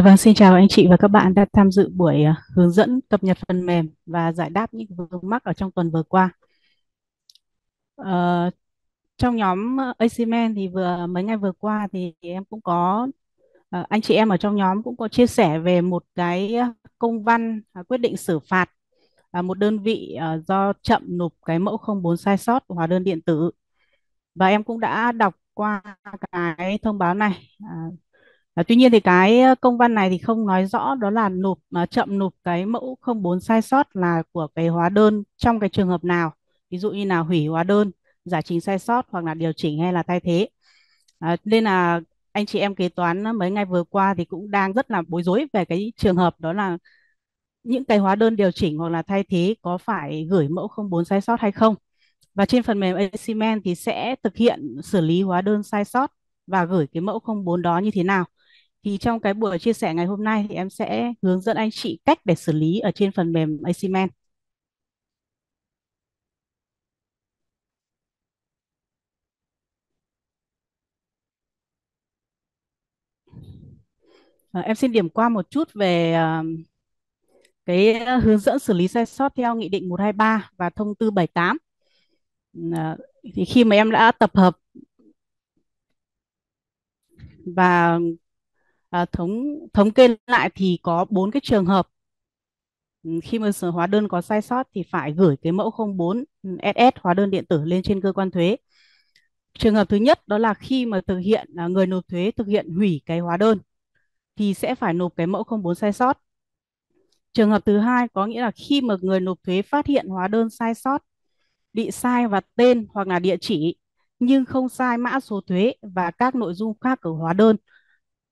Dạ vâng, xin chào anh chị và các bạn đã tham dự buổi à, hướng dẫn cập nhật phần mềm và giải đáp những vướng mắc ở trong tuần vừa qua. Uh, trong nhóm ACMan thì vừa mấy ngày vừa qua thì em cũng có à, anh chị em ở trong nhóm cũng có chia sẻ về một cái công văn à, quyết định xử phạt một đơn vị do chậm nộp cái mẫu 04 sai sót hóa đơn điện tử. Và em cũng đã đọc qua cái thông báo này. À, tuy nhiên thì cái công văn này thì không nói rõ đó là nộp à, chậm nộp cái mẫu 04 sai sót là của cái hóa đơn trong cái trường hợp nào. Ví dụ như là hủy hóa đơn, giải trình sai sót hoặc là điều chỉnh hay là thay thế. À, nên là anh chị em kế toán mấy ngày vừa qua thì cũng đang rất là bối rối về cái trường hợp đó là những cái hóa đơn điều chỉnh hoặc là thay thế có phải gửi mẫu 04 sai sót hay không. Và trên phần mềm Aximen thì sẽ thực hiện xử lý hóa đơn sai sót và gửi cái mẫu 04 đó như thế nào. Thì trong cái buổi chia sẻ ngày hôm nay thì em sẽ hướng dẫn anh chị cách để xử lý ở trên phần mềm Asimen. À, em xin điểm qua một chút về uh, cái hướng dẫn xử lý sai sót theo Nghị định 123 và Thông tư 78. À, thì khi mà em đã tập hợp và à, thống thống kê lại thì có bốn cái trường hợp ừ, khi mà hóa đơn có sai sót thì phải gửi cái mẫu 04 SS hóa đơn điện tử lên trên cơ quan thuế. Trường hợp thứ nhất đó là khi mà thực hiện à, người nộp thuế thực hiện hủy cái hóa đơn thì sẽ phải nộp cái mẫu 04 sai sót. Trường hợp thứ hai có nghĩa là khi mà người nộp thuế phát hiện hóa đơn sai sót bị sai và tên hoặc là địa chỉ nhưng không sai mã số thuế và các nội dung khác của hóa đơn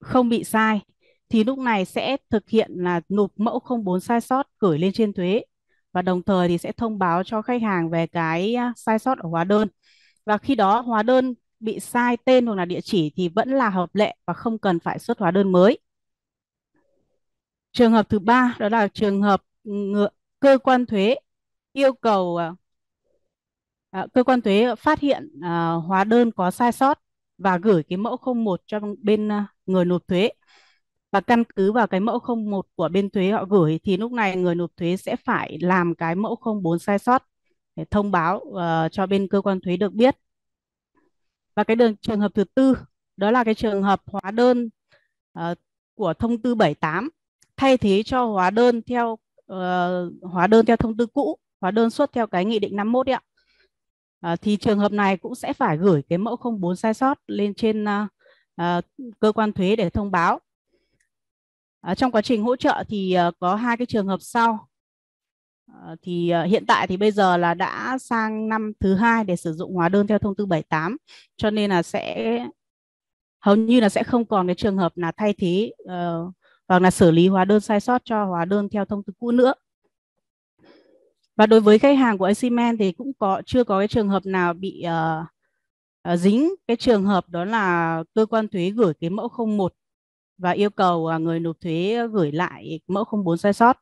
không bị sai thì lúc này sẽ thực hiện là nộp mẫu không bốn sai sót gửi lên trên thuế và đồng thời thì sẽ thông báo cho khách hàng về cái sai sót ở hóa đơn. Và khi đó hóa đơn bị sai tên hoặc là địa chỉ thì vẫn là hợp lệ và không cần phải xuất hóa đơn mới. Trường hợp thứ ba đó là trường hợp cơ quan thuế yêu cầu à, à, cơ quan thuế phát hiện à, hóa đơn có sai sót và gửi cái mẫu 01 cho bên à, người nộp thuế và căn cứ vào cái mẫu 01 của bên thuế họ gửi thì lúc này người nộp thuế sẽ phải làm cái mẫu 04 sai sót để thông báo uh, cho bên cơ quan thuế được biết. Và cái đường trường hợp thứ tư đó là cái trường hợp hóa đơn uh, của thông tư 78 thay thế cho hóa đơn theo uh, hóa đơn theo thông tư cũ, hóa đơn xuất theo cái nghị định 51 đấy ạ. Ờ, thì trường hợp này cũng sẽ phải gửi cái mẫu 04 sai sót lên trên à, à, cơ quan thuế để thông báo. À, trong quá trình hỗ trợ thì à, có hai cái trường hợp sau. À, thì à, hiện tại thì bây giờ là đã sang năm thứ hai để sử dụng hóa đơn theo thông tư 78 cho nên là sẽ hầu như là sẽ không còn cái trường hợp là thay thế uh, hoặc là xử lý hóa đơn sai sót cho hóa đơn theo thông tư cũ nữa và đối với khách hàng của Asimen thì cũng có chưa có cái trường hợp nào bị uh, uh, dính cái trường hợp đó là cơ quan thuế gửi cái mẫu 01 và yêu cầu uh, người nộp thuế gửi lại mẫu 04 sai sót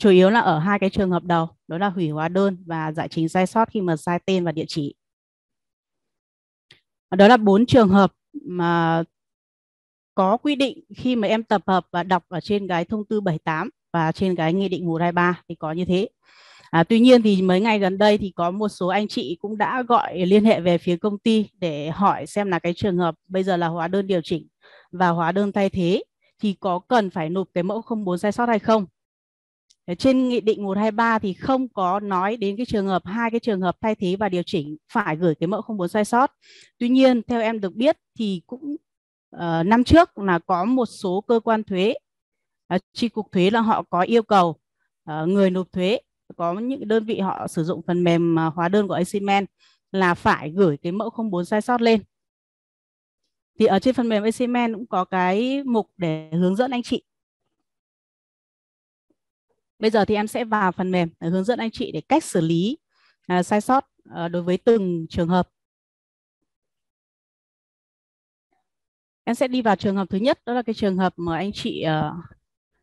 chủ yếu là ở hai cái trường hợp đầu đó là hủy hóa đơn và giải trình sai sót khi mà sai tên và địa chỉ đó là bốn trường hợp mà có quy định khi mà em tập hợp và đọc ở trên cái thông tư 78 và trên cái nghị định 123 thì có như thế À, tuy nhiên thì mấy ngày gần đây thì có một số anh chị cũng đã gọi liên hệ về phía công ty để hỏi xem là cái trường hợp bây giờ là hóa đơn điều chỉnh và hóa đơn thay thế thì có cần phải nộp cái mẫu không bốn sai sót hay không. Trên nghị định 123 thì không có nói đến cái trường hợp hai cái trường hợp thay thế và điều chỉnh phải gửi cái mẫu không bốn sai sót. Tuy nhiên theo em được biết thì cũng uh, năm trước là có một số cơ quan thuế uh, à, chi cục thuế là họ có yêu cầu uh, người nộp thuế có những đơn vị họ sử dụng phần mềm à, hóa đơn của Asiman là phải gửi cái mẫu không bốn sai sót lên thì ở trên phần mềm Asiman cũng có cái mục để hướng dẫn anh chị bây giờ thì em sẽ vào phần mềm để hướng dẫn anh chị để cách xử lý à, sai sót à, đối với từng trường hợp em sẽ đi vào trường hợp thứ nhất đó là cái trường hợp mà anh chị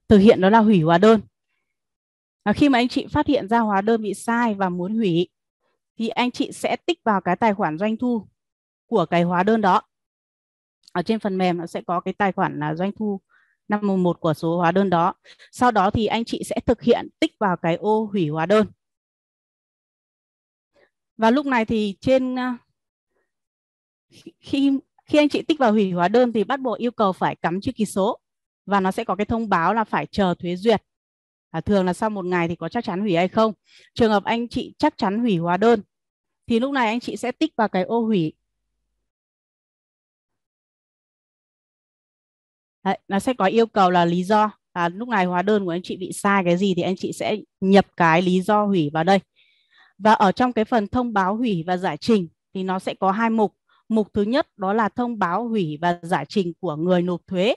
thực hiện đó là hủy hóa đơn à, khi mà anh chị phát hiện ra hóa đơn bị sai và muốn hủy thì anh chị sẽ tích vào cái tài khoản doanh thu của cái hóa đơn đó ở trên phần mềm nó sẽ có cái tài khoản là doanh thu năm mùng của số hóa đơn đó sau đó thì anh chị sẽ thực hiện tích vào cái ô hủy hóa đơn và lúc này thì trên à, khi khi anh chị tích vào hủy hóa đơn thì bắt buộc yêu cầu phải cắm chữ ký số và nó sẽ có cái thông báo là phải chờ thuế duyệt à, thường là sau một ngày thì có chắc chắn hủy hay không trường hợp anh chị chắc chắn hủy hóa đơn thì lúc này anh chị sẽ tích vào cái ô hủy Đấy, nó sẽ có yêu cầu là lý do à, lúc này hóa đơn của anh chị bị sai cái gì thì anh chị sẽ nhập cái lý do hủy vào đây và ở trong cái phần thông báo hủy và giải trình thì nó sẽ có hai mục mục thứ nhất đó là thông báo hủy và giải trình của người nộp thuế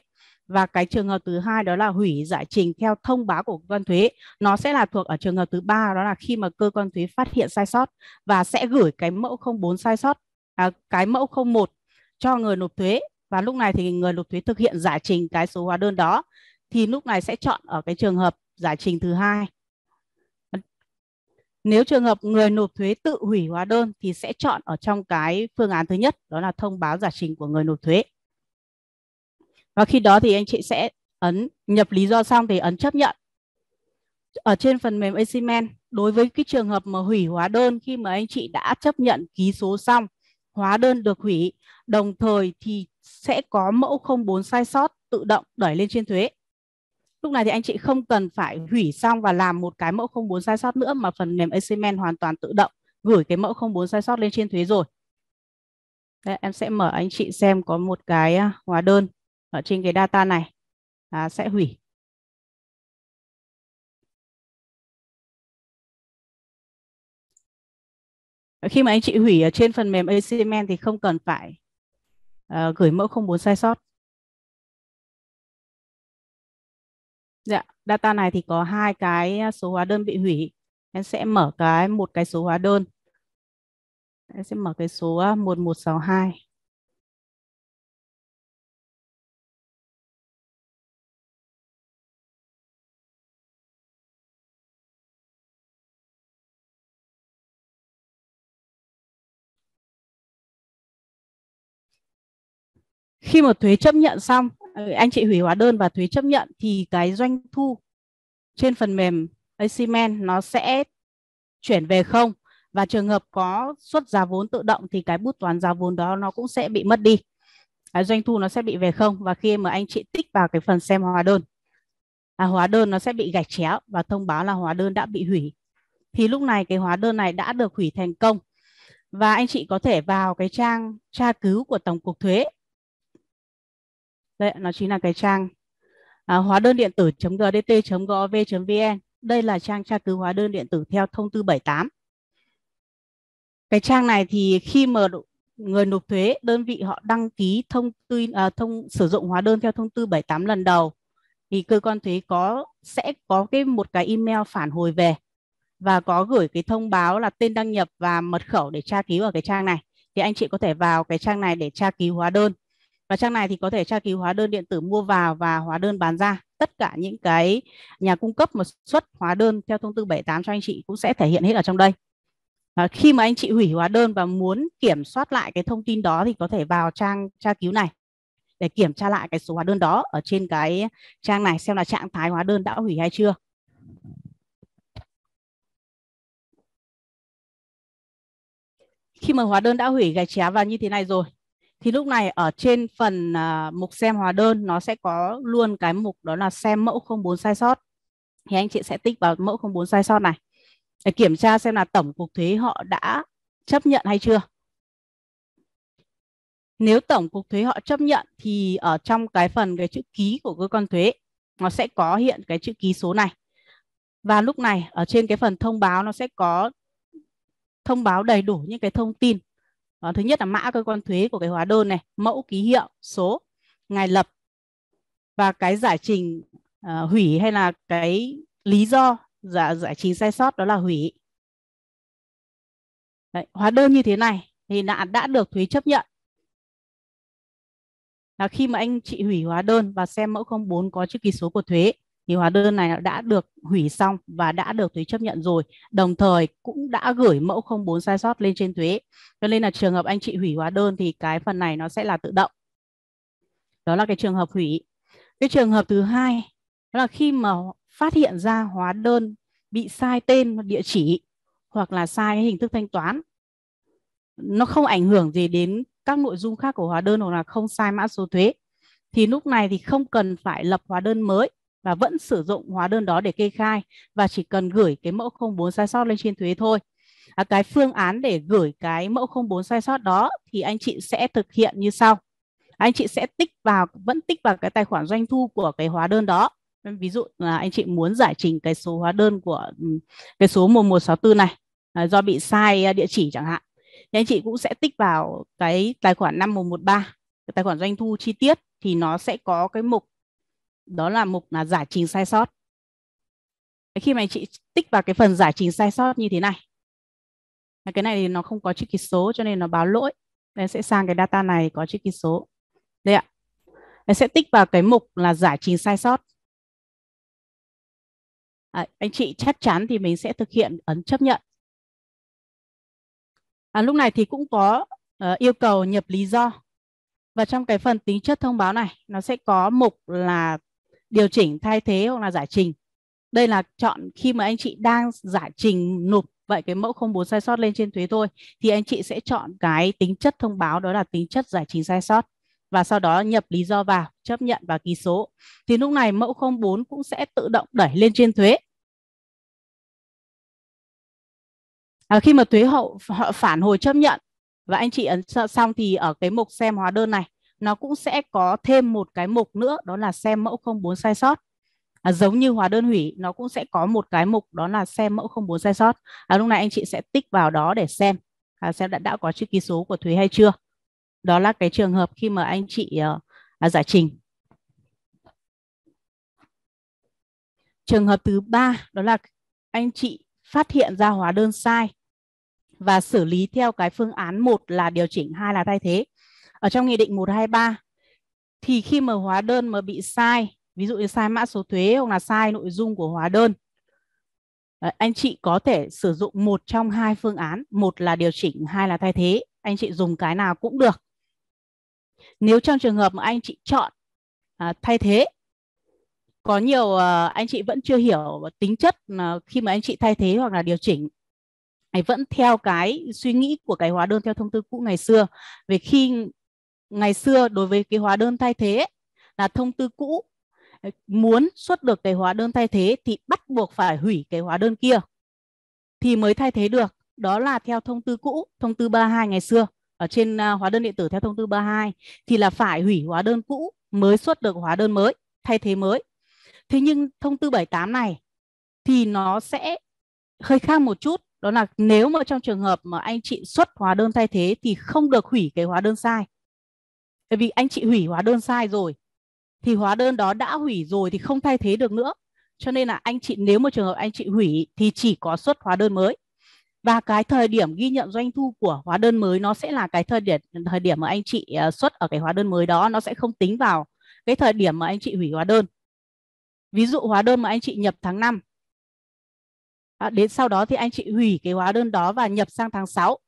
và cái trường hợp thứ hai đó là hủy giải trình theo thông báo của cơ quan thuế nó sẽ là thuộc ở trường hợp thứ ba đó là khi mà cơ quan thuế phát hiện sai sót và sẽ gửi cái mẫu 04 sai sót à, cái mẫu 01 cho người nộp thuế và lúc này thì người nộp thuế thực hiện giải trình cái số hóa đơn đó thì lúc này sẽ chọn ở cái trường hợp giải trình thứ hai nếu trường hợp người nộp thuế tự hủy hóa đơn thì sẽ chọn ở trong cái phương án thứ nhất đó là thông báo giải trình của người nộp thuế và khi đó thì anh chị sẽ ấn nhập lý do xong thì ấn chấp nhận ở trên phần mềm Asimen đối với cái trường hợp mà hủy hóa đơn khi mà anh chị đã chấp nhận ký số xong hóa đơn được hủy đồng thời thì sẽ có mẫu 04 sai sót tự động đẩy lên trên thuế lúc này thì anh chị không cần phải hủy xong và làm một cái mẫu 04 sai sót nữa mà phần mềm Asimen hoàn toàn tự động gửi cái mẫu 04 sai sót lên trên thuế rồi Đây, em sẽ mở anh chị xem có một cái à, hóa đơn ở trên cái data này à, sẽ hủy khi mà anh chị hủy ở trên phần mềm Acement thì không cần phải uh, gửi mẫu không muốn sai sót. Dạ, data này thì có hai cái số hóa đơn bị hủy. Em sẽ mở cái một cái số hóa đơn. Em sẽ mở cái số 1162. Ờ, khi mà thuế chấp nhận xong ờ, anh chị hủy hóa đơn và thuế chấp nhận thì cái doanh thu trên phần mềm Asimen nó sẽ chuyển về không và trường hợp có xuất giá vốn tự động thì cái bút toán giá vốn đó nó cũng sẽ bị mất đi cái doanh thu nó sẽ bị về không và khi mà anh chị tích vào cái phần xem hóa đơn à, hóa đơn nó sẽ bị gạch chéo và thông báo là hóa đơn đã bị hủy thì lúc này cái hóa đơn này đã được hủy thành công và anh chị có thể vào cái trang tra cứu của tổng cục thuế đây, nó chính là cái trang à, hóa đơn điện tử.gdt.gov.vn. Đây là trang tra cứu hóa đơn điện tử theo thông tư 78. Cái trang này thì khi mà người nộp thuế, đơn vị họ đăng ký thông tư à, thông sử dụng hóa đơn theo thông tư 78 lần đầu thì cơ quan thuế có sẽ có cái một cái email phản hồi về và có gửi cái thông báo là tên đăng nhập và mật khẩu để tra cứu ở cái trang này thì anh chị có thể vào cái trang này để tra cứu hóa đơn và trang này thì có thể tra cứu hóa đơn điện tử mua vào và hóa đơn bán ra tất cả những cái nhà cung cấp mà xuất hóa đơn theo thông tư 78 cho anh chị cũng sẽ thể hiện hết ở trong đây à, khi mà anh chị hủy hóa đơn và muốn kiểm soát lại cái thông tin đó thì có thể vào trang tra cứu này để kiểm tra lại cái số hóa đơn đó ở trên cái trang này xem là trạng thái hóa đơn đã hủy hay chưa khi mà hóa đơn đã hủy gạch chéo vào như thế này rồi thì lúc này ở trên phần uh, mục xem hóa đơn nó sẽ có luôn cái mục đó là xem mẫu không bốn sai sót thì anh chị sẽ tích vào mẫu không bốn sai sót này để kiểm tra xem là tổng cục thuế họ đã chấp nhận hay chưa nếu tổng cục thuế họ chấp nhận thì ở trong cái phần cái chữ ký của cơ quan thuế nó sẽ có hiện cái chữ ký số này và lúc này ở trên cái phần thông báo nó sẽ có thông báo đầy đủ những cái thông tin đó, ờ, thứ nhất là mã cơ quan thuế của cái hóa đơn này, mẫu ký hiệu, số, ngày lập và cái giải trình uh, hủy hay là cái lý do giả giải trình sai sót đó là hủy. Đấy, hóa đơn như thế này thì đã đã được thuế chấp nhận. Là khi mà anh chị hủy hóa đơn và xem mẫu 04 có chữ ký số của thuế thì hóa đơn này đã được hủy xong và đã được thuế chấp nhận rồi đồng thời cũng đã gửi mẫu 04 sai sót lên trên thuế cho nên là trường hợp anh chị hủy hóa đơn thì cái phần này nó sẽ là tự động đó là cái trường hợp hủy cái trường hợp thứ hai đó là khi mà phát hiện ra hóa đơn bị sai tên địa chỉ hoặc là sai hình thức thanh toán nó không ảnh hưởng gì đến các nội dung khác của hóa đơn hoặc là không sai mã số thuế thì lúc này thì không cần phải lập hóa đơn mới và vẫn sử dụng hóa đơn đó để kê khai và chỉ cần gửi cái mẫu 04 sai sót lên trên thuế thôi. À, cái phương án để gửi cái mẫu 04 sai sót đó thì anh chị sẽ thực hiện như sau. Anh chị sẽ tích vào vẫn tích vào cái tài khoản doanh thu của cái hóa đơn đó. Ví dụ là anh chị muốn giải trình cái số hóa đơn của ừ, cái số 1164 này à, do bị sai à, địa chỉ chẳng hạn. Thì anh chị cũng sẽ tích vào cái tài khoản 5113, cái tài khoản doanh thu chi tiết thì nó sẽ có cái mục đó là mục là giải trình sai sót khi mà chị tích vào cái phần giải trình sai sót như thế này cái này thì nó không có chữ ký số cho nên nó báo lỗi Nên sẽ sang cái data này có chữ ký số đây ạ nó sẽ tích vào cái mục là giải trình sai sót à, anh chị chắc chắn thì mình sẽ thực hiện ấn chấp nhận à, lúc này thì cũng có uh, yêu cầu nhập lý do và trong cái phần tính chất thông báo này nó sẽ có mục là điều chỉnh thay thế hoặc là giải trình đây là chọn khi mà anh chị đang giải trình nộp vậy cái mẫu không bốn sai sót lên trên thuế thôi thì anh chị sẽ chọn cái tính chất thông báo đó là tính chất giải trình sai sót và sau đó nhập lý do vào chấp nhận và ký số thì lúc này mẫu 04 cũng sẽ tự động đẩy lên trên thuế à, khi mà thuế hậu họ phản hồi chấp nhận và anh chị ấn xong thì ở cái mục xem hóa đơn này nó cũng sẽ có thêm một cái mục nữa đó là xem mẫu không bốn sai sót à, giống như hóa đơn hủy nó cũng sẽ có một cái mục đó là xem mẫu không bốn sai sót à, lúc này anh chị sẽ tích vào đó để xem à, xem đã đã có chữ ký số của thuế hay chưa đó là cái trường hợp khi mà anh chị ờ, à, giải trình trường hợp thứ ba đó là anh chị phát hiện ra hóa đơn sai và xử lý theo cái phương án một là điều chỉnh hai là thay thế ở trong nghị định 123 thì khi mà hóa đơn mà bị sai ví dụ như sai mã số thuế hoặc là sai nội dung của hóa đơn anh chị có thể sử dụng một trong hai phương án một là điều chỉnh hai là thay thế anh chị dùng cái nào cũng được nếu trong trường hợp mà anh chị chọn à, thay thế có nhiều à, anh chị vẫn chưa hiểu tính chất à, khi mà anh chị thay thế hoặc là điều chỉnh vẫn theo cái suy nghĩ của cái hóa đơn theo thông tư cũ ngày xưa về khi ngày xưa đối với cái hóa đơn thay thế là thông tư cũ muốn xuất được cái hóa đơn thay thế thì bắt buộc phải hủy cái hóa đơn kia thì mới thay thế được. Đó là theo thông tư cũ, thông tư 32 ngày xưa ở trên à, hóa đơn điện tử theo thông tư 32 thì là phải hủy hóa đơn cũ mới xuất được hóa đơn mới, thay thế mới. Thế nhưng thông tư 78 này thì nó sẽ hơi khác một chút, đó là nếu mà trong trường hợp mà anh chị xuất hóa đơn thay thế thì không được hủy cái hóa đơn sai bởi vì anh chị hủy hóa đơn sai rồi thì hóa đơn đó đã hủy rồi thì không thay thế được nữa cho nên là anh chị nếu một trường hợp anh chị hủy thì chỉ có xuất hóa đơn mới và cái thời điểm ghi nhận doanh thu của hóa đơn mới nó sẽ là cái thời điểm thời điểm mà anh chị à, xuất ở cái hóa đơn mới đó nó sẽ không tính vào cái thời điểm mà anh chị hủy hóa đơn ví dụ hóa đơn mà anh chị nhập tháng 5 à, đến sau đó thì anh chị hủy cái hóa đơn đó và nhập sang tháng 6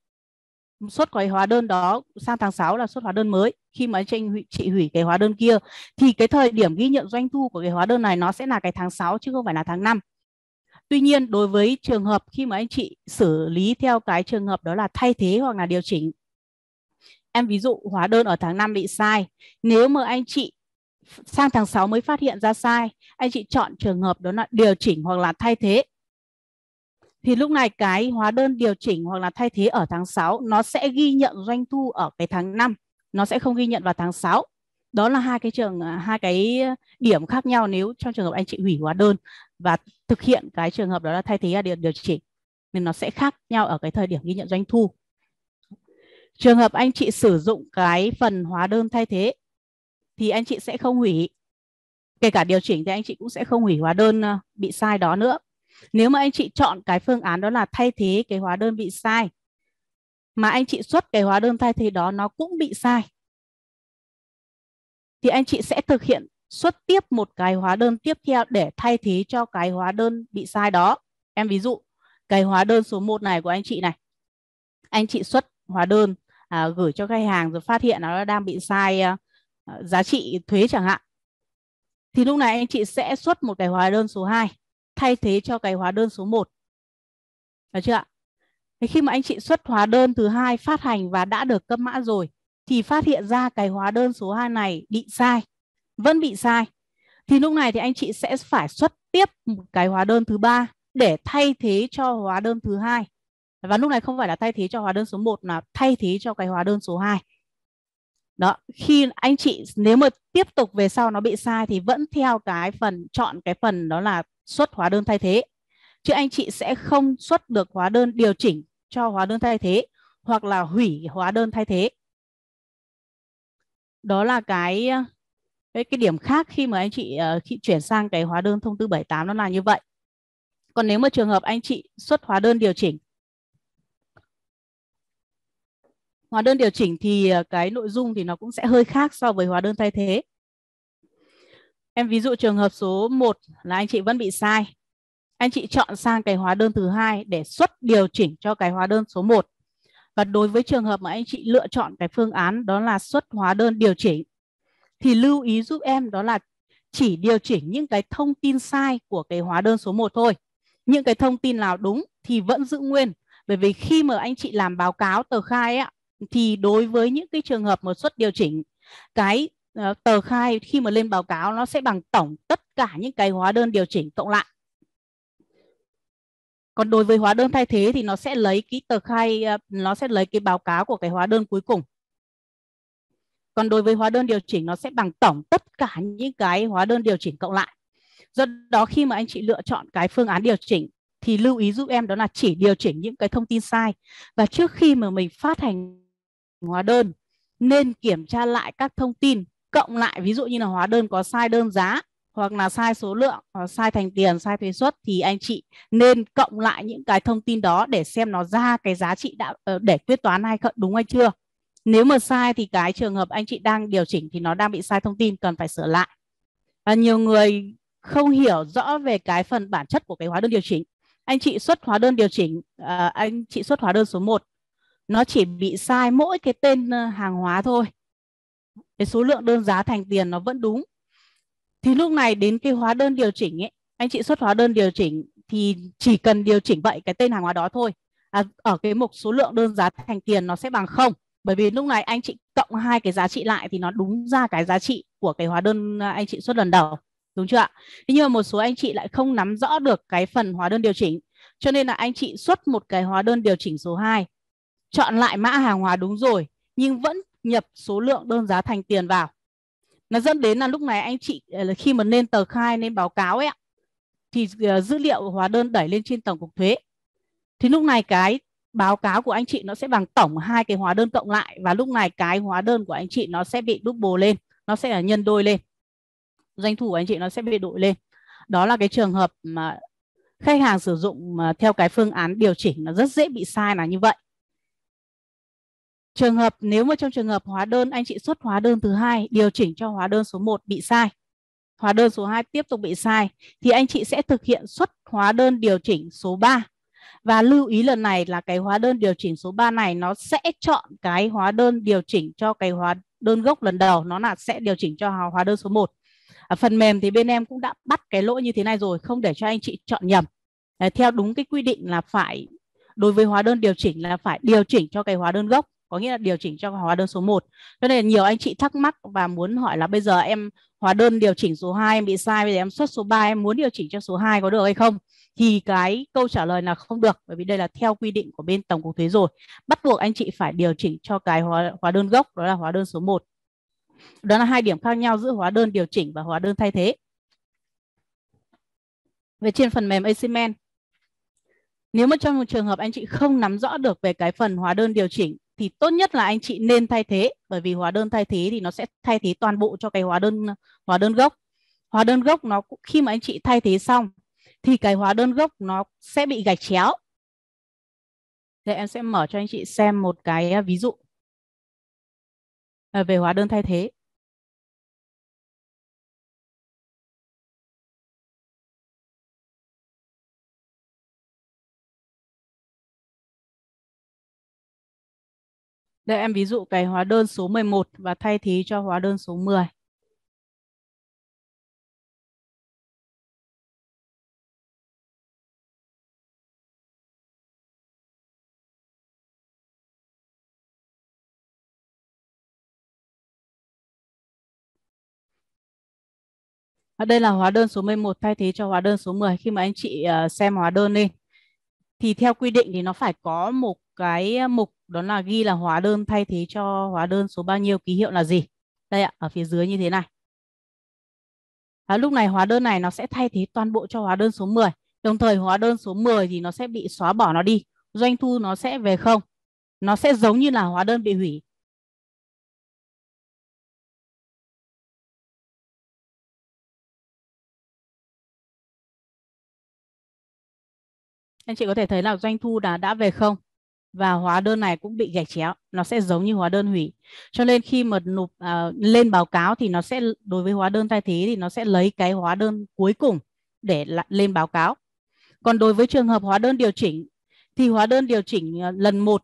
xuất cái hóa đơn đó sang tháng 6 là xuất hóa đơn mới khi mà anh hủy, chị hủy cái hóa đơn kia thì cái thời điểm ghi nhận doanh thu của cái hóa đơn này nó sẽ là cái tháng 6 chứ không phải là tháng 5 Tuy nhiên đối với trường hợp khi mà anh chị xử lý theo cái trường hợp đó là thay thế hoặc là điều chỉnh Em ví dụ hóa đơn ở tháng 5 bị sai Nếu mà anh chị sang tháng 6 mới phát hiện ra sai Anh chị chọn trường hợp đó là điều chỉnh hoặc là thay thế thì lúc này cái hóa đơn điều chỉnh hoặc là thay thế ở tháng 6 nó sẽ ghi nhận doanh thu ở cái tháng 5, nó sẽ không ghi nhận vào tháng 6. Đó là hai cái trường à, hai cái điểm khác nhau nếu trong trường hợp anh chị hủy hóa đơn và thực hiện cái trường hợp đó là thay thế điều điều chỉnh nên nó sẽ khác nhau ở cái thời điểm ghi nhận doanh thu. Trường hợp anh chị sử dụng cái phần hóa đơn thay thế thì anh chị sẽ không hủy kể cả điều chỉnh thì anh chị cũng sẽ không hủy hóa đơn à, bị sai đó nữa nếu mà anh chị chọn cái phương án đó là thay thế cái hóa đơn bị sai mà anh chị xuất cái hóa đơn thay thế đó nó cũng bị sai thì anh chị sẽ thực hiện xuất tiếp một cái hóa đơn tiếp theo để thay thế cho cái hóa đơn bị sai đó. Em ví dụ cái hóa đơn số 1 này của anh chị này. Anh chị xuất hóa đơn à, gửi cho khách hàng rồi phát hiện nó đang bị sai à, giá trị thuế chẳng hạn. Thì lúc này anh chị sẽ xuất một cái hóa đơn số 2 thay thế cho cái hóa đơn số 1. Được chưa ạ? Thế khi mà anh chị xuất hóa đơn thứ hai phát hành và đã được cấp mã rồi thì phát hiện ra cái hóa đơn số 2 này bị sai, vẫn bị sai. Thì lúc này thì anh chị sẽ phải xuất tiếp một cái hóa đơn thứ ba để thay thế cho hóa đơn thứ hai. Và lúc này không phải là thay thế cho hóa đơn số 1 là thay thế cho cái hóa đơn số 2. Đó, khi anh chị nếu mà tiếp tục về sau nó bị sai thì vẫn theo cái phần chọn cái phần đó là xuất hóa đơn thay thế. Chứ anh chị sẽ không xuất được hóa đơn điều chỉnh cho hóa đơn thay thế hoặc là hủy hóa đơn thay thế. Đó là cái ờ, cái cái điểm khác khi mà anh chị ờ, khi chuyển sang cái hóa đơn thông tư 78 nó là như vậy. Còn nếu mà trường hợp anh chị xuất hóa đơn điều chỉnh hóa đơn điều chỉnh thì ờ, cái nội dung thì nó cũng sẽ hơi khác so với hóa đơn thay thế. Em ví dụ trường hợp số 1 là anh chị vẫn bị sai. Anh chị chọn sang cái hóa đơn thứ hai để xuất điều chỉnh cho cái hóa đơn số 1. Và đối với trường hợp mà anh chị lựa chọn cái phương án đó là xuất hóa đơn điều chỉnh thì lưu ý giúp em đó là chỉ điều chỉnh những cái thông tin sai của cái hóa đơn số 1 thôi. Những cái thông tin nào đúng thì vẫn giữ nguyên. Bởi vì khi mà anh chị làm báo cáo tờ khai ấy, thì đối với những cái trường hợp mà xuất điều chỉnh cái Ờ, tờ khai khi mà lên báo cáo nó sẽ bằng tổng tất cả những cái hóa đơn điều chỉnh cộng lại. Còn đối với hóa đơn thay thế thì nó sẽ lấy cái tờ khai ờ, nó sẽ lấy cái báo cáo của cái hóa đơn cuối cùng. Còn đối với hóa đơn điều chỉnh nó sẽ bằng tổng tất cả những cái hóa đơn điều chỉnh cộng lại. Do đó khi mà anh chị lựa chọn cái phương án điều chỉnh thì lưu ý giúp em đó là chỉ điều chỉnh những cái thông tin sai và trước khi mà mình phát hành hóa đơn nên kiểm tra lại các thông tin cộng lại ví dụ như là hóa đơn có sai đơn giá hoặc là sai số lượng hoặc sai thành tiền sai thuế suất thì anh chị nên cộng lại những cái thông tin đó để xem nó ra cái giá trị đã ờ, để quyết toán hay không đúng hay chưa nếu mà sai thì cái trường hợp anh chị đang điều chỉnh thì nó đang bị sai thông tin cần phải sửa lại và nhiều người không hiểu rõ về cái phần bản chất của cái hóa đơn điều chỉnh anh chị xuất hóa đơn điều chỉnh ờ, anh chị xuất hóa đơn số 1 nó chỉ bị sai mỗi cái tên ờ, hàng hóa thôi cái số lượng đơn giá thành tiền nó vẫn đúng thì lúc này đến cái hóa đơn điều chỉnh ấy anh chị xuất hóa đơn điều chỉnh thì chỉ cần điều chỉnh vậy cái tên hàng hóa đó thôi à, ở cái mục số lượng đơn giá thành tiền nó sẽ bằng không bởi vì lúc này anh chị cộng hai cái giá trị lại thì nó đúng ra cái giá trị của cái hóa đơn à, anh chị xuất lần đầu đúng chưa ạ thế nhưng mà một số anh chị lại không nắm rõ được cái phần hóa đơn điều chỉnh cho nên là anh chị xuất một cái hóa đơn điều chỉnh số 2 chọn lại mã hàng hóa đúng rồi nhưng vẫn nhập số lượng đơn giá thành tiền vào. Nó dẫn đến là lúc này anh chị ờ, khi mà lên tờ khai lên báo cáo ấy thì ờ, dữ liệu hóa đơn đẩy lên trên tổng cục thuế. Thì lúc này cái báo cáo của anh chị nó sẽ bằng tổng hai cái hóa đơn cộng lại và lúc này cái hóa đơn của anh chị nó sẽ bị double lên, nó sẽ là nhân đôi lên. Doanh thu của anh chị nó sẽ bị đội lên. Đó là cái trường hợp mà khách hàng sử dụng theo cái phương án điều chỉnh nó rất dễ bị sai là như vậy. Trường hợp nếu mà trong trường hợp hóa đơn anh chị xuất hóa đơn thứ hai điều chỉnh cho hóa đơn số 1 bị sai. Hóa đơn số 2 tiếp tục bị sai thì anh chị sẽ thực hiện xuất hóa đơn điều chỉnh số 3. Và lưu ý lần này là cái hóa đơn điều chỉnh số 3 này nó sẽ chọn cái hóa đơn điều chỉnh cho cái hóa đơn gốc lần đầu nó là sẽ điều chỉnh cho hóa đơn số 1. Ở phần mềm thì bên em cũng đã bắt cái lỗi như thế này rồi không để cho anh chị chọn nhầm. theo đúng cái quy định là phải đối với hóa đơn điều chỉnh là phải điều chỉnh cho cái hóa đơn gốc có nghĩa là điều chỉnh cho hóa đơn số 1. Cho nên nhiều anh chị thắc mắc và muốn hỏi là bây giờ em hóa đơn điều chỉnh số 2 em bị sai bây giờ em xuất số 3 em muốn điều chỉnh cho số 2 có được hay không? Thì cái câu trả lời là không được bởi vì đây là theo quy định của bên tổng cục thuế rồi. Bắt buộc anh chị phải điều chỉnh cho cái hóa, hóa đơn gốc đó là hóa đơn số 1. Đó là hai điểm khác nhau giữa hóa đơn điều chỉnh và hóa đơn thay thế. Về trên phần mềm Acimen nếu mà trong một trường hợp anh chị không nắm rõ được về cái phần hóa đơn điều chỉnh thì tốt nhất là anh chị nên thay thế bởi vì hóa đơn thay thế thì nó sẽ thay thế toàn bộ cho cái hóa đơn hóa đơn gốc hóa đơn gốc nó khi mà anh chị thay thế xong thì cái hóa đơn gốc nó sẽ bị gạch chéo Thế em sẽ mở cho anh chị xem một cái à, ví dụ à, về hóa đơn thay thế Đây em ví dụ cái hóa đơn số 11 và thay thế cho hóa đơn số 10. đây là hóa đơn số 11 thay thế cho hóa đơn số 10. Khi mà anh chị ờ, xem hóa đơn lên thì theo quy định thì nó phải có một cái mục đó là ghi là hóa đơn thay thế cho hóa đơn số bao nhiêu ký hiệu là gì đây ạ ở phía dưới như thế này à, lúc này hóa đơn này nó sẽ thay thế toàn bộ cho hóa đơn số 10 đồng thời hóa đơn số 10 thì nó sẽ bị xóa bỏ nó đi doanh thu nó sẽ về không nó sẽ giống như là hóa đơn bị hủy anh chị có thể thấy là doanh thu đã đã về không và hóa đơn này cũng bị gạch chéo nó sẽ giống như hóa đơn hủy cho nên khi mà nộp uh, lên báo cáo thì nó sẽ đối với hóa đơn thay thế thì nó sẽ lấy cái hóa đơn cuối cùng để lên báo cáo còn đối với trường hợp hóa đơn điều chỉnh thì hóa đơn điều chỉnh à, lần một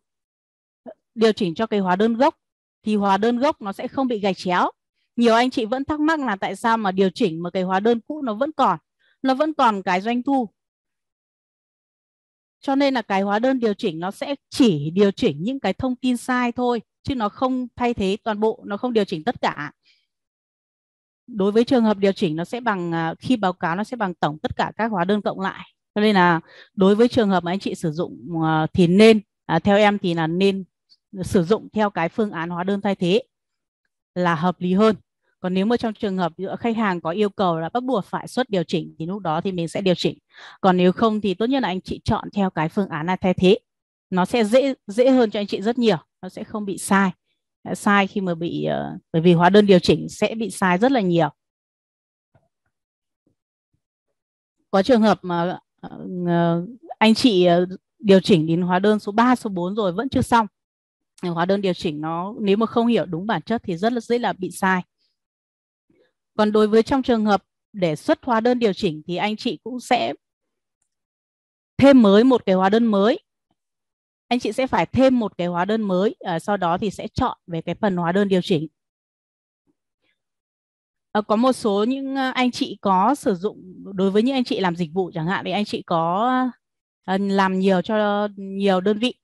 điều chỉnh cho cái hóa đơn gốc thì hóa đơn gốc nó sẽ không bị gạch chéo nhiều anh chị vẫn thắc mắc là tại sao mà điều chỉnh mà cái hóa đơn cũ nó vẫn còn nó vẫn còn cái doanh thu cho nên là cái hóa đơn điều chỉnh nó sẽ chỉ điều chỉnh những cái thông tin sai thôi, chứ nó không thay thế toàn bộ, nó không điều chỉnh tất cả. Đối với trường hợp điều chỉnh nó sẽ bằng à, khi báo cáo nó sẽ bằng tổng tất cả các hóa đơn cộng lại. Cho nên là đối với trường hợp mà anh chị sử dụng à, thì nên à, theo em thì là nên sử dụng theo cái phương án hóa đơn thay thế là hợp lý hơn còn nếu mà trong trường hợp giữa khách hàng có yêu cầu là bắt buộc phải xuất điều chỉnh thì lúc đó thì mình sẽ điều chỉnh còn nếu không thì tốt nhất là anh chị chọn theo cái phương án là thay thế nó sẽ dễ dễ hơn cho anh chị rất nhiều nó sẽ không bị sai sai khi mà bị uh, bởi vì hóa đơn điều chỉnh sẽ bị sai rất là nhiều có trường hợp mà uh, anh chị uh, điều chỉnh đến hóa đơn số 3, số 4 rồi vẫn chưa xong hóa đơn điều chỉnh nó nếu mà không hiểu đúng bản chất thì rất là dễ là bị sai còn đối với trong trường hợp để xuất hóa đơn điều chỉnh thì anh chị cũng sẽ thêm mới một cái hóa đơn mới. Anh chị sẽ phải thêm một cái hóa đơn mới, à, sau đó thì sẽ chọn về cái phần hóa đơn điều chỉnh. À, có một số những à, anh chị có sử dụng đối với những anh chị làm dịch vụ chẳng hạn thì anh chị có à, làm nhiều cho nhiều đơn vị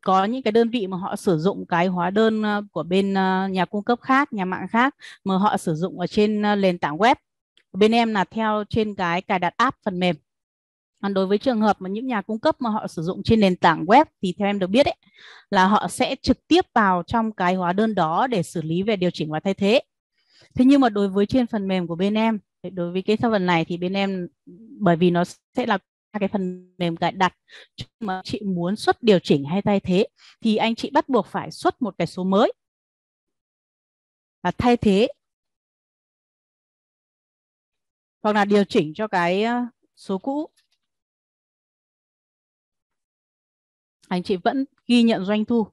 có những cái đơn vị mà họ sử dụng cái hóa đơn ờ, của bên ờ, nhà cung cấp khác, nhà mạng khác mà họ sử dụng ở trên ờ, nền tảng web. Bên em là theo trên cái cài đặt app phần mềm. Còn đối với trường hợp mà những nhà cung cấp mà họ sử dụng trên nền tảng web thì theo em được biết ấy, là họ sẽ trực tiếp vào trong cái hóa đơn đó để xử lý về điều chỉnh và thay thế. Thế nhưng mà đối với trên phần mềm của bên em, đối với cái phần này thì bên em bởi vì nó sẽ là cái phần mềm cài đặt mà chị muốn xuất điều chỉnh hay thay thế thì anh chị bắt buộc phải xuất một cái số mới và thay thế hoặc là điều chỉnh cho cái số cũ anh chị vẫn ghi nhận doanh thu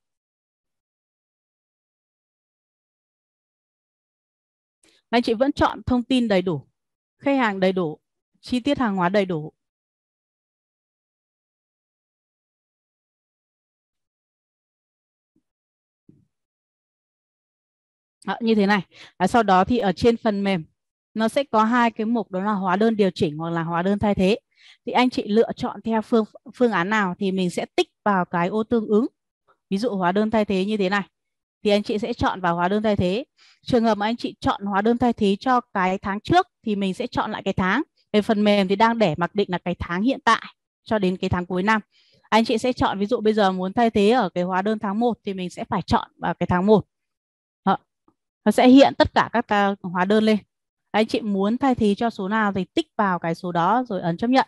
anh chị vẫn chọn thông tin đầy đủ khách hàng đầy đủ chi tiết hàng hóa đầy đủ à, như thế này à, sau đó thì ở trên phần mềm nó sẽ có hai cái mục đó là hóa đơn điều chỉnh hoặc là hóa đơn thay thế thì anh chị lựa chọn theo phương phương án nào thì mình sẽ tích vào cái ô tương ứng ví dụ hóa đơn thay thế như thế này thì anh chị sẽ chọn vào hóa đơn thay thế trường hợp mà anh chị chọn hóa đơn thay thế cho cái tháng trước thì mình sẽ chọn lại cái tháng về phần mềm thì đang để mặc định là cái tháng hiện tại cho đến cái tháng cuối năm anh chị sẽ chọn ví dụ bây giờ muốn thay thế ở cái hóa đơn tháng 1 thì mình sẽ phải chọn vào cái tháng 1 nó sẽ hiện tất cả các à, hóa đơn lên anh chị muốn thay thế cho số nào thì tích vào cái số đó rồi ấn chấp nhận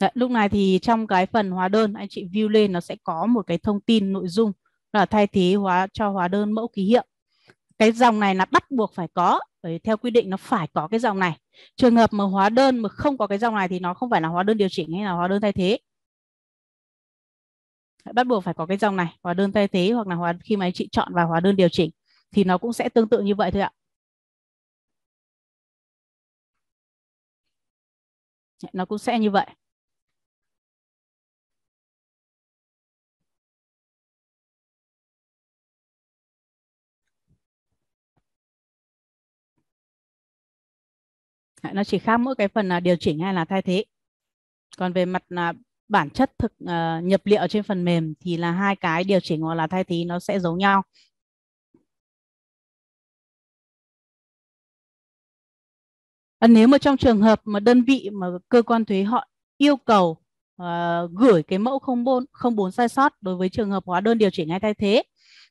Đấy, lúc này thì trong cái phần hóa đơn anh chị view lên nó sẽ có một cái thông tin nội dung là thay thế hóa cho hóa đơn mẫu ký hiệu cái dòng này là bắt buộc phải có bởi theo quy định nó phải có cái dòng này trường hợp mà hóa đơn mà không có cái dòng này thì nó không phải là hóa đơn điều chỉnh hay là hóa đơn thay thế bắt buộc phải có cái dòng này hóa đơn thay thế hoặc là hóa khi mà anh chị chọn vào hóa đơn điều chỉnh thì nó cũng sẽ tương tự như vậy thôi ạ dạ, nó cũng sẽ như vậy dạ, nó chỉ khác mỗi cái phần là điều chỉnh hay là thay thế còn về mặt là bản chất thực uh, nhập liệu trên phần mềm thì là hai cái điều chỉnh hoặc là thay thế nó sẽ giống nhau à, nếu mà trong trường hợp mà đơn vị mà cơ quan thuế họ yêu cầu uh, gửi cái mẫu không bốn không bốn sai sót đối với trường hợp hóa đơn điều chỉnh hay thay thế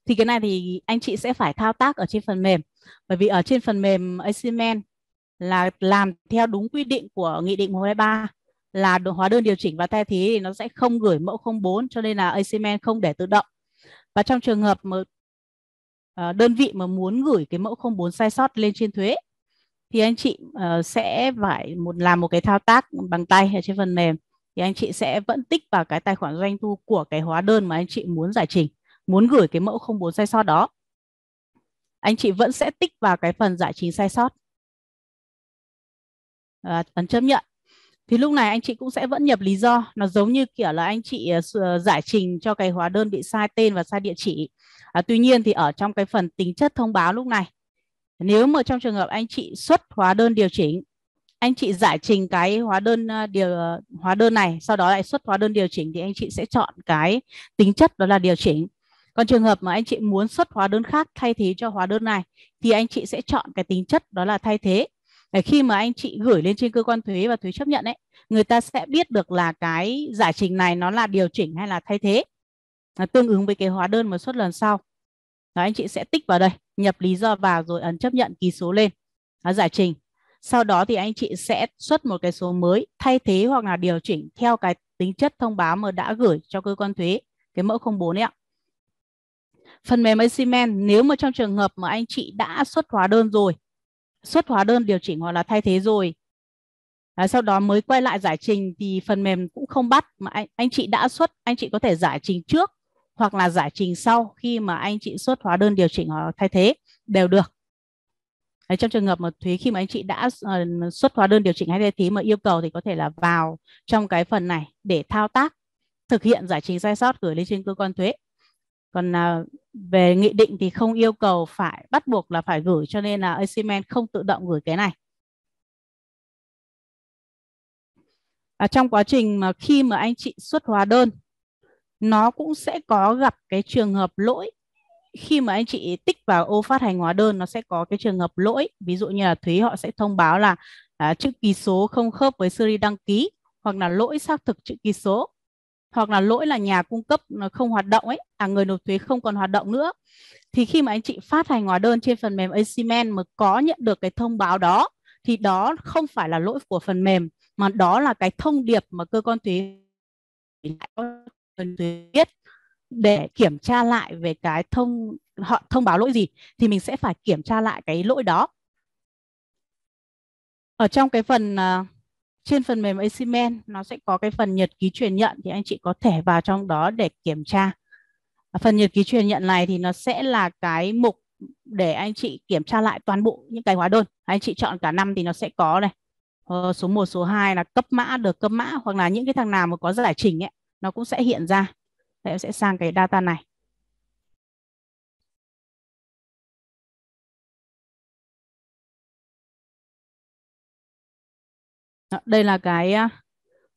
thì cái này thì anh chị sẽ phải thao tác ở trên phần mềm bởi vì ở trên phần mềm Asimen là làm theo đúng quy định của nghị định 123 là đồ hóa đơn điều chỉnh và thay thế thì nó sẽ không gửi mẫu 04 cho nên là Asimen không để tự động. Và trong trường hợp mà ờ, đơn vị mà muốn gửi cái mẫu 04 sai sót lên trên thuế thì anh chị ờ, sẽ phải một làm một cái thao tác bằng tay ở trên phần mềm thì anh chị sẽ vẫn tích vào cái tài khoản doanh thu của cái hóa đơn mà anh chị muốn giải trình, muốn gửi cái mẫu 04 sai sót đó. Anh chị vẫn sẽ tích vào cái phần giải trình sai sót. À, phần chấp nhận thì lúc này anh chị cũng sẽ vẫn nhập lý do nó giống như kiểu là anh chị ờ, ờ, giải trình cho cái hóa đơn bị sai tên và sai địa chỉ à, tuy nhiên thì ở trong cái phần tính chất thông báo lúc này nếu mà trong trường hợp anh chị xuất hóa đơn điều chỉnh anh chị giải trình cái hóa đơn ờ, điều hóa đơn này sau đó lại xuất hóa đơn điều chỉnh thì anh chị sẽ chọn cái tính chất đó là điều chỉnh còn trường hợp mà anh chị muốn xuất hóa đơn khác thay thế cho hóa đơn này thì anh chị sẽ chọn cái tính chất đó là thay thế khi mà anh chị gửi lên trên cơ quan thuế và thuế chấp nhận ấy người ta sẽ biết được là cái giải trình này nó là điều chỉnh hay là thay thế nó tương ứng với cái hóa đơn mà xuất lần sau đó, anh chị sẽ tích vào đây nhập lý do vào rồi ấn chấp nhận ký số lên đó, giải trình sau đó thì anh chị sẽ xuất một cái số mới thay thế hoặc là điều chỉnh theo cái tính chất thông báo mà đã gửi cho cơ quan thuế cái mẫu 04 ấy ạ phần mềm Aximen nếu mà trong trường hợp mà anh chị đã xuất hóa đơn rồi xuất hóa đơn điều chỉnh hoặc là thay thế rồi à, sau đó mới quay lại giải trình thì phần mềm cũng không bắt mà anh anh chị đã xuất anh chị có thể giải trình trước hoặc là giải trình sau khi mà anh chị xuất hóa đơn điều chỉnh hoặc thay thế đều được Đấy, trong trường hợp mà thuế khi mà anh chị đã uh, xuất hóa đơn điều chỉnh hay thay thế mà yêu cầu thì có thể là vào trong cái phần này để thao tác thực hiện giải trình sai sót gửi lên trên cơ quan thuế còn à, về nghị định thì không yêu cầu phải bắt buộc là phải gửi cho nên là Asimen không tự động gửi cái này à, trong quá trình mà khi mà anh chị xuất hóa đơn nó cũng sẽ có gặp cái trường hợp lỗi khi mà anh chị tích vào ô phát hành hóa đơn nó sẽ có cái trường hợp lỗi ví dụ như là thúy họ sẽ thông báo là à, chữ ký số không khớp với series đăng ký hoặc là lỗi xác thực chữ ký số hoặc là lỗi là nhà cung cấp không hoạt động ấy à người nộp thuế không còn hoạt động nữa thì khi mà anh chị phát hành hóa đơn trên phần mềm Asimen mà có nhận được cái thông báo đó thì đó không phải là lỗi của phần mềm mà đó là cái thông điệp mà cơ quan thuế biết để kiểm tra lại về cái thông họ thông báo lỗi gì thì mình sẽ phải kiểm tra lại cái lỗi đó ở trong cái phần à, trên phần mềm Asimen nó sẽ có cái phần nhật ký truyền nhận thì anh chị có thể vào trong đó để kiểm tra. À, phần nhật ký truyền nhận này thì nó sẽ là cái mục để anh chị kiểm tra lại toàn bộ những cái hóa đơn. Anh chị chọn cả năm thì nó sẽ có này. Ờ, số 1, số 2 là cấp mã, được cấp mã hoặc là những cái thằng nào mà có giải trình ấy, nó cũng sẽ hiện ra. Thì em sẽ sang cái data này. đây là cái à,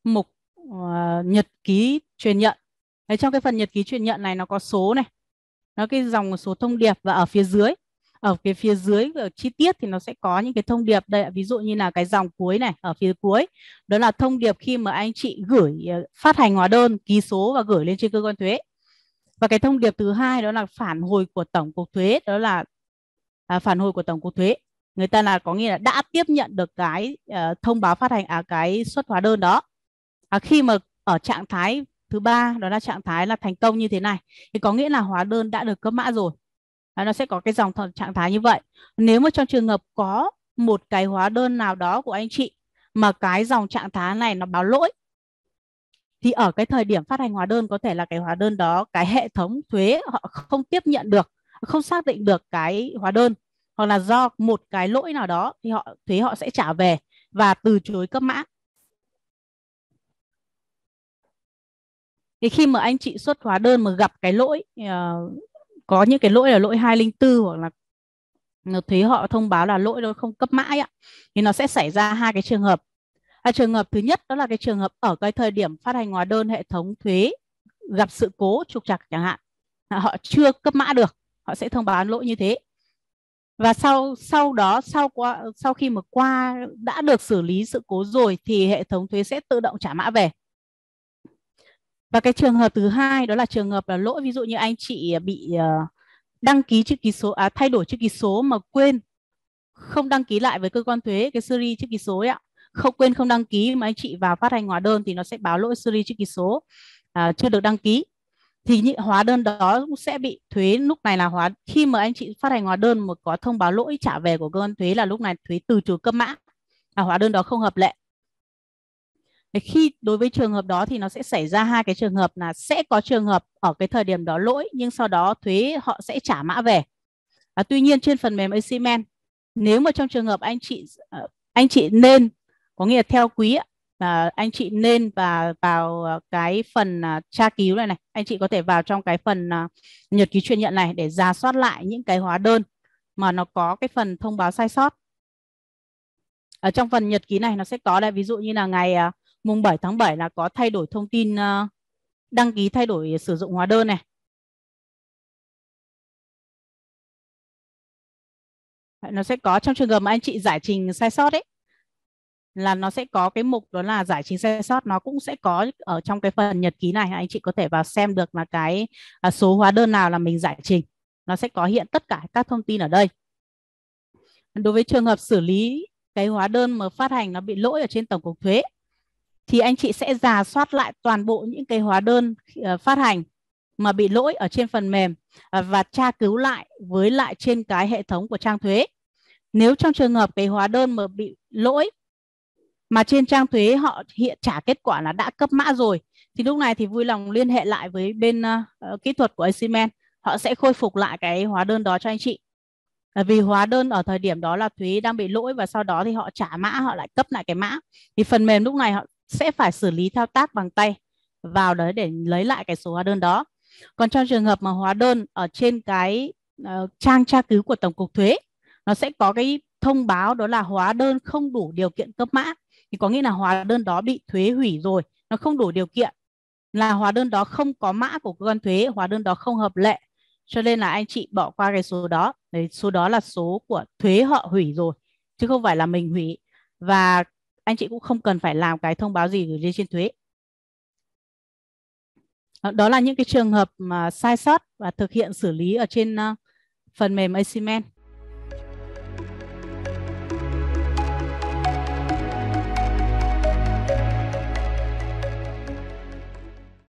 mục uh, nhật ký truyền nhận Đấy, trong cái phần nhật ký truyền nhận này nó có số này nó cái dòng số thông điệp và ở phía dưới ở cái phía dưới ở ờ, chi tiết thì nó sẽ có những cái thông điệp đây ví dụ như là cái dòng cuối này ở phía cuối đó là thông điệp khi mà anh chị gửi ờ, phát hành hóa đơn ký số và gửi lên trên cơ quan thuế và cái thông điệp thứ hai đó là phản hồi của tổng cục thuế đó là à, phản hồi của tổng cục thuế người ta là có nghĩa là đã tiếp nhận được cái uh, thông báo phát hành à cái xuất hóa đơn đó à, khi mà ở trạng thái thứ ba đó là trạng thái là thành công như thế này thì có nghĩa là hóa đơn đã được cấp mã rồi à, nó sẽ có cái dòng trạng thái như vậy nếu mà trong trường hợp có một cái hóa đơn nào đó của anh chị mà cái dòng trạng thái này nó báo lỗi thì ở cái thời điểm phát hành hóa đơn có thể là cái hóa đơn đó cái hệ thống thuế họ không tiếp nhận được không xác định được cái hóa đơn hoặc là do một cái lỗi nào đó thì họ thuế họ sẽ trả về và từ chối cấp mã. Thì khi mà anh chị xuất hóa đơn mà gặp cái lỗi ờ, có những cái lỗi là lỗi 204 hoặc là thuế họ thông báo là lỗi rồi không cấp mã ấy ạ thì nó sẽ xảy ra hai cái trường hợp à, trường hợp thứ nhất đó là cái trường hợp ở cái thời điểm phát hành hóa đơn hệ thống thuế gặp sự cố trục trặc chẳng hạn à, họ chưa cấp mã được họ sẽ thông báo lỗi như thế và sau sau đó sau qua sau khi mà qua đã được xử lý sự cố rồi thì hệ thống thuế sẽ tự động trả mã về và cái trường hợp thứ hai đó là trường hợp là lỗi ví dụ như anh chị à, bị à, đăng ký chữ ký số à, thay đổi chữ ký số mà quên không đăng ký lại với cơ quan thuế cái series chữ ký số ấy ạ không quên không đăng ký mà anh chị vào phát hành hóa đơn thì nó sẽ báo lỗi series chữ ký số à, chưa được đăng ký thì những hóa đơn đó cũng sẽ bị thuế lúc này là hóa khi mà anh chị phát hành hóa đơn mà có thông báo lỗi trả về của cơ quan thuế là lúc này thuế từ trừ cấp mã là hóa đơn đó không hợp lệ khi đối với trường hợp đó thì nó sẽ xảy ra hai cái trường hợp là sẽ có trường hợp ở cái thời điểm đó lỗi nhưng sau đó thuế họ sẽ trả mã về à, tuy nhiên trên phần mềm Acimen nếu mà trong trường hợp anh chị ờ, anh chị nên có nghĩa là theo quý à, anh chị nên và vào ờ, cái phần à, tra cứu này này anh chị có thể vào trong cái phần à, nhật ký chuyên nhận này để ra soát lại những cái hóa đơn mà nó có cái phần thông báo sai sót ở trong phần nhật ký này nó sẽ có đây ví dụ như là ngày à, mùng 7 tháng 7 là có thay đổi thông tin à, đăng ký thay đổi sử dụng hóa đơn này nó sẽ có trong trường hợp mà anh chị giải trình sai sót đấy là nó sẽ có cái mục đó là giải trình sai sót nó cũng sẽ có ở trong cái phần nhật ký này anh chị có thể vào xem được là cái à, số hóa đơn nào là mình giải trình nó sẽ có hiện tất cả các thông tin ở đây đối với trường hợp xử lý cái hóa đơn mà phát hành nó bị lỗi ở trên tổng cục thuế thì anh chị sẽ giả soát lại toàn bộ những cái hóa đơn ờ, phát hành mà bị lỗi ở trên phần mềm à, và tra cứu lại với lại trên cái hệ thống của trang thuế nếu trong trường hợp cái hóa đơn mà bị lỗi mà trên trang thuế họ hiện trả kết quả là đã cấp mã rồi thì lúc này thì vui lòng liên hệ lại với bên uh, kỹ thuật của Asimen họ sẽ khôi phục lại cái hóa đơn đó cho anh chị vì hóa đơn ở thời điểm đó là thuế đang bị lỗi và sau đó thì họ trả mã họ lại cấp lại cái mã thì phần mềm lúc này họ sẽ phải xử lý thao tác bằng tay vào đấy để lấy lại cái số hóa đơn đó còn trong trường hợp mà hóa đơn ở trên cái uh, trang tra cứu của tổng cục thuế nó sẽ có cái thông báo đó là hóa đơn không đủ điều kiện cấp mã thì có nghĩa là hóa đơn đó bị thuế hủy rồi nó không đủ điều kiện là hóa đơn đó không có mã của cơ quan thuế hóa đơn đó không hợp lệ cho nên là anh chị bỏ qua cái số đó đấy số đó là số của thuế họ hủy rồi chứ không phải là mình hủy và anh chị cũng không cần phải làm cái thông báo gì gửi lên trên thuế ờ, đó là những cái trường hợp mà sai sót và thực hiện xử lý ở trên ờ, phần mềm Acimen.